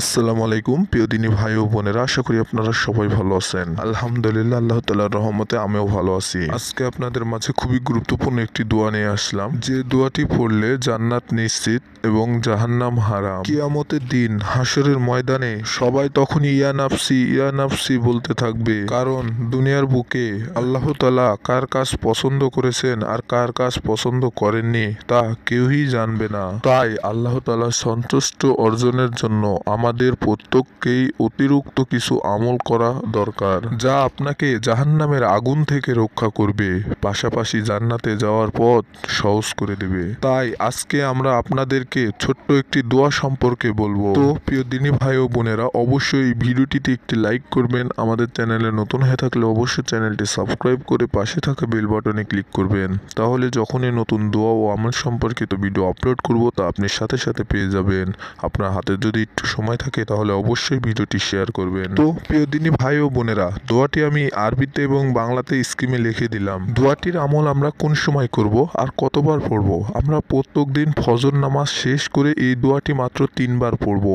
আসসালামু আলাইকুম প্রিয় দিনী ভাই ও বোনেরা আশা করি আপনারা সবাই ভালো আছেন আলহামদুলিল্লাহ আল্লাহ তালার রহমতে আমিও ভালো আছি আজকে আপনাদের মাঝে খুবই গুরুত্বপূর্ণ একটি দোয়া নিয়ে আসলাম যে দোয়াটি পড়লে জান্নাত নিশ্চিত এবং জাহান্নাম হারাম কিয়ামতের দিন হাসরের ময়দানে সবাই তখন ইয়া নাফসি ইয়া নাফসি বলতে থাকবে কারণ দুনিয়ার বুকে আল্লাহ তালা কার কাজ পছন্দ করেছেন আর কার কাজ পছন্দ করেননি তা কেউই জানবে না তাই আল্লাহ তালা সন্তুষ্ট অর্জনের জন্য আমার আমাদের প্রত্যেককেই অতিরিক্ত কিছু আমল করা দরকার যা আপনাকে জাহান্নামের আগুন থেকে রক্ষা করবে পাশাপাশি জান্নাতে যাওয়ার পথ সহজ করে দেবে তাই আজকে আমরা আপনাদেরকে ছোট্ট একটি দোয়া সম্পর্কে বলবো তো প্রিয় দিনী ভাই ও বোনেরা অবশ্যই ভিডিওটিতে একটি লাইক করবেন আমাদের চ্যানেলে নতুন হয়ে থাকলে অবশ্যই চ্যানেলটি সাবস্ক্রাইব করে পাশে থাকা বেল বাটনে ক্লিক করবেন তাহলে যখনই নতুন দোয়া ও আমল সম্পর্কিত ভিডিও আপলোড করব তা আপনি সাথে সাথে পেয়ে যাবেন আপনার হাতে যদি একটু সময় সময় থাকে তাহলে অবশ্যই ভিডিওটি শেয়ার করবেন তো প্রিয় দিনী ভাই ও বোনেরা দোয়াটি আমি আরবিতে এবং বাংলাতে স্কিমে লিখে দিলাম দোয়াটির আমল আমরা কোন সময় করব আর কতবার পড়ব আমরা প্রত্যেক দিন ফজর নামাজ শেষ করে এই দোয়াটি মাত্র তিনবার পড়ব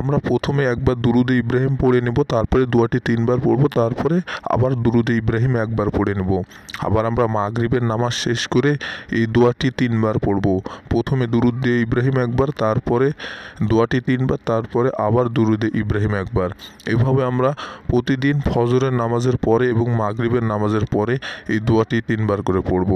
আমরা প্রথমে একবার দুরুদে ইব্রাহিম পড়ে নেব তারপরে দোয়াটি তিনবার পড়ব তারপরে আবার দুরুদে ইব্রাহিম একবার পড়ে নেব আবার আমরা মাগরিবের নামাজ শেষ করে এই দোয়াটি তিনবার পড়ব প্রথমে দুরুদে ইব্রাহিম একবার তারপরে দোয়াটি তিনবার তারপরে আবার দুরুদে ইব্রাহিম একবার এভাবে আমরা প্রতিদিন ফজরের নামাজের পরে এবং মাগরিবের নামাজের পরে এই দোয়াটি তিনবার করে পড়ব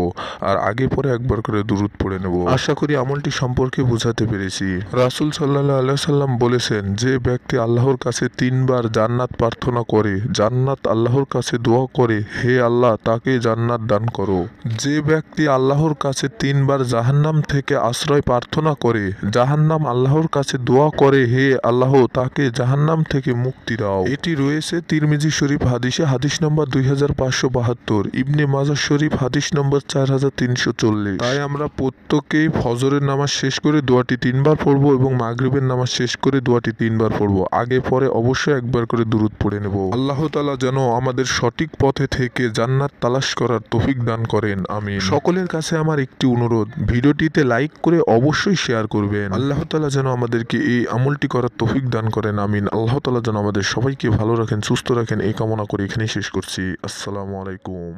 আর আগে পরে একবার করে দুরুদ পড়ে নেব আশা করি আমলটি সম্পর্কে বোঝাতে পেরেছি রাসুল সাল্লাহ আল্লাহ সাল্লাম বলেছেন যে ব্যক্তি আল্লাহর কাছে তিনবার জান্নাত প্রার্থনা করে জান্নাত আল্লাহর কাছে দোয়া করে হে আল্লাহ তাকে জান্নাত দান করো যে ব্যক্তি আল্লাহর কাছে তিনবার জাহান্নাম থেকে আশ্রয় প্রার্থনা করে জাহান্নাম আল্লাহর কাছে দোয়া করে হে আল্লাহ ও তাকে জাহান্নাম থেকে মুক্তি দাও এটি রয়েছে তিরমিজি শরীফ হাদিসে হাদিস নম্বর দুই হাজার পাঁচশো বাহাত্তর ইবনে মাজার শরীফ হাদিস নম্বর চার হাজার তিনশো চল্লিশ তাই আমরা প্রত্যেকেই ফজরের নামাজ শেষ করে দোয়াটি তিনবার পড়ব এবং মাগরীবের নামাজ শেষ করে দোয়াটি তিনবার পড়ব আগে পরে অবশ্যই একবার করে দূরত পড়ে নেব আল্লাহ তালা যেন আমাদের সঠিক পথে থেকে জান্নাত তালাশ করার তফিক দান করেন আমি সকলের কাছে আমার একটি অনুরোধ ভিডিওটিতে লাইক করে অবশ্যই শেয়ার করবেন আল্লাহ তালা যেন আমাদেরকে এই আমলটি করার তফিক তৌফিক দান করেন আমিন আল্লাহ তালা যেন আমাদের সবাইকে ভালো রাখেন সুস্থ রাখেন এই কামনা করে এখানেই শেষ করছি আসসালামু আলাইকুম